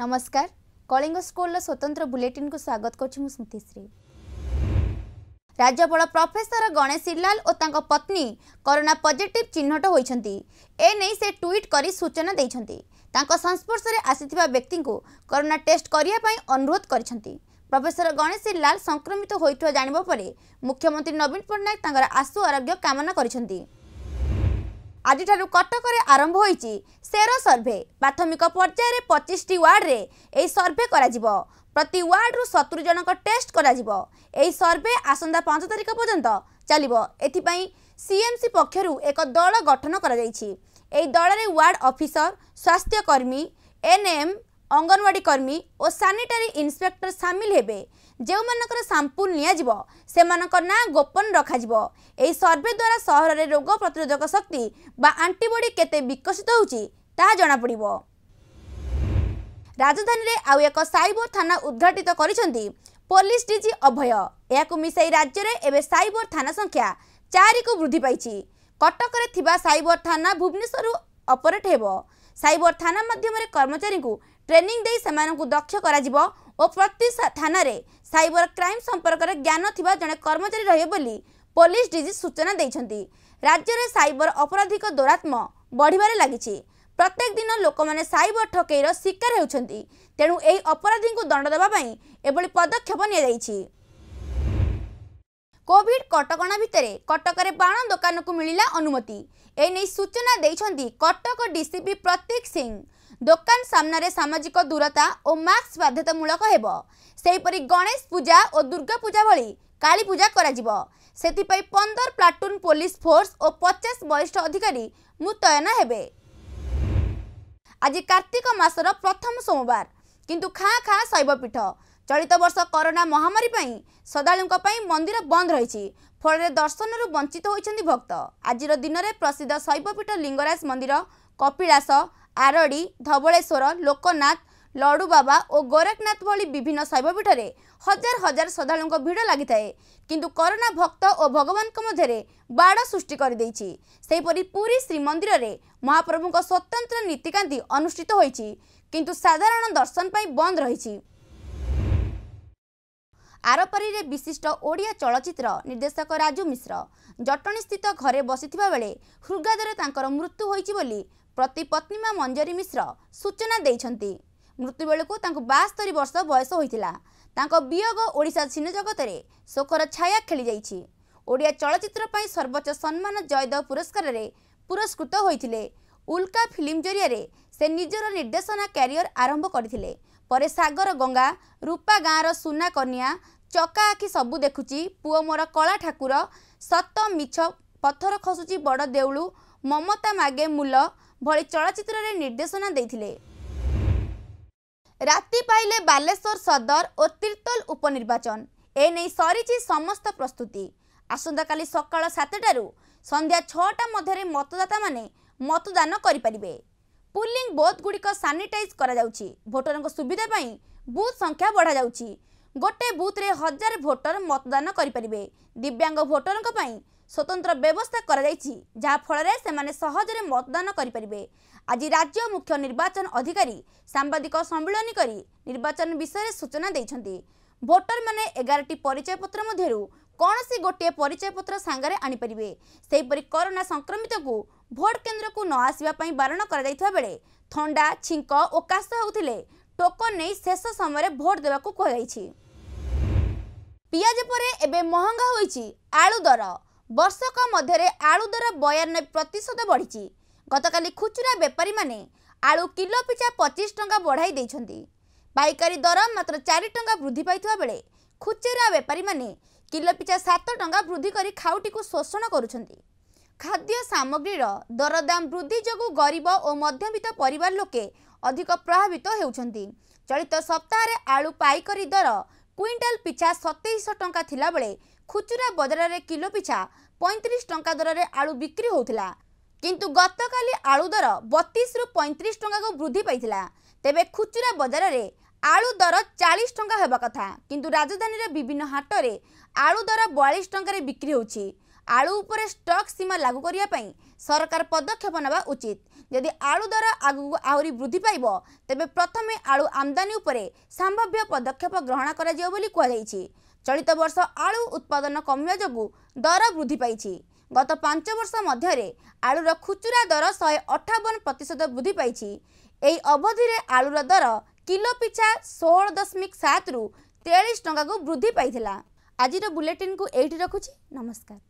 ନମସ୍କାର କଳିଙ୍ଗ ସ୍କୁଲର ସ୍ୱତନ୍ତ୍ର ବୁଲେଟିନ୍କୁ ସ୍ୱାଗତ କରୁଛି ମୁଁ ସ୍ମୃତିଶ୍ରୀ ରାଜ୍ୟପାଳ ପ୍ରଫେସର ଗଣେଶୀ ଲାଲ ଓ ତାଙ୍କ ପତ୍ନୀ କରୋନା ପଜିଟିଭ୍ ଚିହ୍ନଟ ହୋଇଛନ୍ତି ଏ ନେଇ ସେ ଟ୍ୱିଟ୍ କରି ସୂଚନା ଦେଇଛନ୍ତି ତାଙ୍କ ସଂସ୍ପର୍ଶରେ ଆସିଥିବା ବ୍ୟକ୍ତିଙ୍କୁ କରୋନା ଟେଷ୍ଟ କରିବା ପାଇଁ ଅନୁରୋଧ କରିଛନ୍ତି ପ୍ରଫେସର ଗଣେଶୀ ଲାଲ ସଂକ୍ରମିତ ହୋଇଥିବା ଜାଣିବା ପରେ ମୁଖ୍ୟମନ୍ତ୍ରୀ ନବୀନ ପଟ୍ଟନାୟକ ତାଙ୍କର ଆଶୁ ଆରୋଗ୍ୟ କାମନା କରିଛନ୍ତି ଆଜିଠାରୁ କଟକରେ ଆରମ୍ଭ ହୋଇଛି ସେର ସର୍ଭେ ପ୍ରାଥମିକ ପର୍ଯ୍ୟାୟରେ ପଚିଶଟି ୱାର୍ଡ଼ରେ ଏହି ସର୍ଭେ କରାଯିବ ପ୍ରତି ୱାର୍ଡ଼ରୁ ସତୁରି ଜଣଙ୍କ ଟେଷ୍ଟ କରାଯିବ ଏହି ସର୍ଭେ ଆସନ୍ତା ପାଞ୍ଚ ତାରିଖ ପର୍ଯ୍ୟନ୍ତ ଚାଲିବ ଏଥିପାଇଁ ସିଏମ୍ସି ପକ୍ଷରୁ ଏକ ଦଳ ଗଠନ କରାଯାଇଛି ଏହି ଦଳରେ ୱାର୍ଡ଼ ଅଫିସର ସ୍ୱାସ୍ଥ୍ୟକର୍ମୀ ଏନ୍ଏମ୍ ଅଙ୍ଗନୱାଡ଼ି କର୍ମୀ ଓ ସାନିଟାରୀ ଇନ୍ସପେକ୍ଟର ସାମିଲ ହେବେ ଯେଉଁମାନଙ୍କର ସାମ୍ପୁ ନିଆଯିବ ସେମାନଙ୍କ ନାଁ ଗୋପନ ରଖାଯିବ ଏହି ସର୍ଭେ ଦ୍ୱାରା ସହରରେ ରୋଗ ପ୍ରତିରୋଧକ ଶକ୍ତି ବା ଆଣ୍ଟିବଡି କେତେ ବିକଶିତ ହେଉଛି ତାହା ଜଣାପଡ଼ିବ ରାଜଧାନୀରେ ଆଉ ଏକ ସାଇବର ଥାନା ଉଦ୍ଘାଟିତ କରିଛନ୍ତି ପୋଲିସ ଡିଜି ଅଭୟ ଏହାକୁ ମିଶାଇ ରାଜ୍ୟରେ ଏବେ ସାଇବର ଥାନା ସଂଖ୍ୟା ଚାରିକୁ ବୃଦ୍ଧି ପାଇଛି କଟକରେ ଥିବା ସାଇବର ଥାନା ଭୁବନେଶ୍ୱରରୁ ଅପରେଟ୍ ହେବ ସାଇବର ଥାନା ମାଧ୍ୟମରେ କର୍ମଚାରୀଙ୍କୁ ଟ୍ରେନିଂ ଦେଇ ସେମାନଙ୍କୁ ଦକ୍ଷ କରାଯିବ ଓ ପ୍ରତି ଥାନାରେ ସାଇବର କ୍ରାଇମ୍ ସମ୍ପର୍କରେ ଜ୍ଞାନ ଥିବା ଜଣେ କର୍ମଚାରୀ ରହିବେ ବୋଲି ପୋଲିସ ଡିଜି ସୂଚନା ଦେଇଛନ୍ତି ରାଜ୍ୟରେ ସାଇବର ଅପରାଧିକ ଦୌରାତ୍ମ ବଢ଼ିବାରେ ଲାଗିଛି ପ୍ରତ୍ୟେକ ଦିନ ଲୋକମାନେ ସାଇବର ଠକେଇର ଶିକାର ହେଉଛନ୍ତି ତେଣୁ ଏହି ଅପରାଧୀଙ୍କୁ ଦଣ୍ଡ ଦେବା ପାଇଁ ଏଭଳି ପଦକ୍ଷେପ ନିଆଯାଇଛି କୋଭିଡ କଟକଣା ଭିତରେ କଟକରେ ବାଣ ଦୋକାନକୁ ମିଳିଲା ଅନୁମତି ଏନେଇ ସୂଚନା ଦେଇଛନ୍ତି କଟକ ଡିସିପି ପ୍ରତୀକ ସିଂ ଦୋକାନ ସାମ୍ନାରେ ସାମାଜିକ ଦୂରତା ଓ ମାସ୍କ ବାଧ୍ୟତାମୂଳକ ହେବ ସେହିପରି ଗଣେଶ ପୂଜା ଓ ଦୁର୍ଗା ପୂଜା ଭଳି କାଳୀପୂଜା କରାଯିବ ସେଥିପାଇଁ ପନ୍ଦର ପ୍ଲାଟୁନ୍ ପୋଲିସ ଫୋର୍ସ ଓ ପଚାଶ ବରିଷ୍ଠ ଅଧିକାରୀ ମୁତୟନ ହେବେ ଆଜି କାର୍ତ୍ତିକ ମାସର ପ୍ରଥମ ସୋମବାର କିନ୍ତୁ ଖାଁ ଖାଁ ଶୈବପୀଠ ଚଳିତ ବର୍ଷ କରୋନା ମହାମାରୀ ପାଇଁ ଶ୍ରଦ୍ଧାଳୁଙ୍କ ପାଇଁ ମନ୍ଦିର ବନ୍ଦ ରହିଛି ଫଳରେ ଦର୍ଶନରୁ ବଞ୍ଚିତ ହୋଇଛନ୍ତି ଭକ୍ତ ଆଜିର ଦିନରେ ପ୍ରସିଦ୍ଧ ଶୈବପୀଠ ଲିଙ୍ଗରାଜ ମନ୍ଦିର କପିଳାସ ଆରଡ଼ି ଧବଳେଶ୍ୱର ଲୋକନାଥ ଲଡ଼ୁବାବା ଓ ଗୋରେଖନାଥ ଭଳି ବିଭିନ୍ନ ଶୈବପୀଠରେ ହଜାର ହଜାର ଶ୍ରଦ୍ଧାଳୁଙ୍କ ଭିଡ଼ ଲାଗିଥାଏ କିନ୍ତୁ କରୋନା ଭକ୍ତ ଓ ଭଗବାନଙ୍କ ମଧ୍ୟରେ ବାଡ଼ ସୃଷ୍ଟି କରିଦେଇଛି ସେହିପରି ପୁରୀ ଶ୍ରୀମନ୍ଦିରରେ ମହାପ୍ରଭୁଙ୍କ ସ୍ୱତନ୍ତ୍ର ନୀତିକାନ୍ତି ଅନୁଷ୍ଠିତ ହୋଇଛି କିନ୍ତୁ ସାଧାରଣ ଦର୍ଶନ ପାଇଁ ବନ୍ଦ ରହିଛି ଆରପାରିରେ ବିଶିଷ୍ଟ ଓଡ଼ିଆ ଚଳଚ୍ଚିତ୍ର ନିର୍ଦ୍ଦେଶକ ରାଜୁ ମିଶ୍ର ଜଟଣୀସ୍ଥିତ ଘରେ ବସିଥିବା ବେଳେ ହୃଦଘାତରେ ତାଙ୍କର ମୃତ୍ୟୁ ହୋଇଛି ବୋଲି ପ୍ରତିପତ୍ନୀମା ମଞ୍ଜରୀ ମିଶ୍ର ସୂଚନା ଦେଇଛନ୍ତି ମୃତ୍ୟୁବେଳକୁ ତାଙ୍କୁ ବାସ୍ତରୀ ବର୍ଷ ବୟସ ହୋଇଥିଲା ତାଙ୍କ ବିୟୋଗ ଓଡ଼ିଶା ସିନେଜଗତରେ ଶୋକର ଛାୟା ଖେଳିଯାଇଛି ଓଡ଼ିଆ ଚଳଚ୍ଚିତ୍ର ପାଇଁ ସର୍ବୋଚ୍ଚ ସମ୍ମାନ ଜୟଦେବ ପୁରସ୍କାରରେ ପୁରସ୍କୃତ ହୋଇଥିଲେ ଉଲ୍କା ଫିଲ୍ମ ଜରିଆରେ ସେ ନିଜର ନିର୍ଦ୍ଦେଶନା କ୍ୟାରିୟର ଆରମ୍ଭ କରିଥିଲେ ପରେ ସାଗର ଗଙ୍ଗା ରୂପା ଗାଁର ସୁନା କନିଆଁ ଚକା ଆଖି ସବୁ ଦେଖୁଛି ପୁଅ ମୋର କଳା ଠାକୁର ସତ ମିଛ ପଥର ଖସୁଛି ବଡ଼ ଦେଉଳୁ ମମତା ମାଗେ ମୂଲ ଭଳି ଚଳଚ୍ଚିତ୍ରରେ ନିର୍ଦ୍ଦେଶନା ଦେଇଥିଲେ ରାତି ପାଇଲେ ବାଲେଶ୍ୱର ସଦର ଓ ତିର୍ତ୍ତୋଲ ଉପନିର୍ବାଚନ ଏ ନେଇ ସରିଛି ସମସ୍ତ ପ୍ରସ୍ତୁତି ଆସନ୍ତାକାଲି ସକାଳ ସାତଟାରୁ ସନ୍ଧ୍ୟା ଛଅଟା ମଧ୍ୟରେ ମତଦାତାମାନେ ମତଦାନ କରିପାରିବେ ପୁଲିଂ ବୁଥ୍ଗୁଡ଼ିକ ସାନିଟାଇଜ୍ କରାଯାଉଛି ଭୋଟରଙ୍କ ସୁବିଧା ପାଇଁ ବୁଥ୍ ସଂଖ୍ୟା ବଢ଼ାଯାଉଛି ଗୋଟିଏ ବୁଥ୍ରେ ହଜାର ଭୋଟର ମତଦାନ କରିପାରିବେ ଦିବ୍ୟାଙ୍ଗ ଭୋଟରଙ୍କ ପାଇଁ ସ୍ୱତନ୍ତ୍ର ବ୍ୟବସ୍ଥା କରାଯାଇଛି ଯାହାଫଳରେ ସେମାନେ ସହଜରେ ମତଦାନ କରିପାରିବେ ଆଜି ରାଜ୍ୟ ମୁଖ୍ୟ ନିର୍ବାଚନ ଅଧିକାରୀ ସାମ୍ବାଦିକ ସମ୍ମିଳନୀ କରି ନିର୍ବାଚନ ବିଷୟରେ ସୂଚନା ଦେଇଛନ୍ତି ଭୋଟରମାନେ ଏଗାରଟି ପରିଚୟପତ୍ର ମଧ୍ୟରୁ କୌଣସି ଗୋଟିଏ ପରିଚୟପତ୍ର ସାଙ୍ଗରେ ଆଣିପାରିବେ ସେହିପରି କରୋନା ସଂକ୍ରମିତଙ୍କୁ ଭୋଟ୍ କେନ୍ଦ୍ରକୁ ନ ଆସିବା ପାଇଁ ବାରଣ କରାଯାଇଥିବା ବେଳେ ଥଣ୍ଡା ଛିଙ୍କ ଓ କାଶ ହେଉଥିଲେ ଟୋକନ ନେଇ ଶେଷ ସମୟରେ ଭୋଟ୍ ଦେବାକୁ କୁହାଯାଇଛି ପିଆଜ ପରେ ଏବେ ମହଙ୍ଗା ହୋଇଛି ଆଳୁ ଦର ବର୍ଷକ ମଧ୍ୟରେ ଆଳୁ ଦର ବୟାନବେ ପ୍ରତିଶତ ବଢ଼ିଛି ଗତକାଲି ଖୁଚୁରା ବେପାରୀମାନେ ଆଳୁ କିଲୋ ପିଛା ପଚିଶ ଟଙ୍କା ବଢ଼ାଇ ଦେଇଛନ୍ତି ପାଇକାରୀ ଦର ମାତ୍ର ଚାରି ଟଙ୍କା ବୃଦ୍ଧି ପାଇଥିବା ବେଳେ ଖୁଚୁରା ବେପାରୀମାନେ କିଲୋ ପିଛା ସାତ ଟଙ୍କା ବୃଦ୍ଧି କରି ଖାଉଟିକୁ ଶୋଷଣ କରୁଛନ୍ତି ଖାଦ୍ୟ ସାମଗ୍ରୀର ଦରଦାମ ବୃଦ୍ଧି ଯୋଗୁଁ ଗରିବ ଓ ମଧ୍ୟବିତ୍ତ ପରିବାର ଲୋକେ ଅଧିକ ପ୍ରଭାବିତ ହେଉଛନ୍ତି ଚଳିତ ସପ୍ତାହରେ ଆଳୁ ପାଇକରୀ ଦର କ୍ୱିଣ୍ଟାଲ ପିଛା ସତେଇଶଶହ ଟଙ୍କା ଥିଲାବେଳେ ଖୁଚୁରା ବଜାରରେ କିଲୋ ପିଛା ପଇଁତିରିଶ ଟଙ୍କା ଦରରେ ଆଳୁ ବିକ୍ରି ହେଉଥିଲା କିନ୍ତୁ ଗତକାଲି ଆଳୁ ଦର ବତିଶରୁ ପଇଁତିରିଶ ଟଙ୍କାକୁ ବୃଦ୍ଧି ପାଇଥିଲା ତେବେ ଖୁଚୁରା ବଜାରରେ আলু দর চাশ টঙ্কা হওয়া কথা কিন্তু রাজধানীর বিভিন্ন হাটরে আলু দর বয়াশ টঙ্কার বিক্রি হচ্ছে আলু উপরে স্টক সীমা লাগু করা সরকার পদক্ষেপ নেওয়া উচিত যদি আলু দর আগুক আহরি বৃদ্ধি পাইব তবে প্রথমে আলু আমদানি উপরে সম্ভাব্য পদক্ষেপ গ্রহণ করা বলে কুহযাই চলিত বর্ষ আলু উৎপাদন কমিবা যোগুঁ দর বৃদ্ধি পাইছে গত পাঁচ বর্ষ মধ্যে আলুর খুচুরা দর শহে অঠাবন প্রত বৃদ্ধি পাইছে এই অবধি আলুর দর किलो पिछा षो दशमिक सतरु तेयालिस टाकु वृद्धि पाइला आज र बुलेटिनकु ए नमस्कार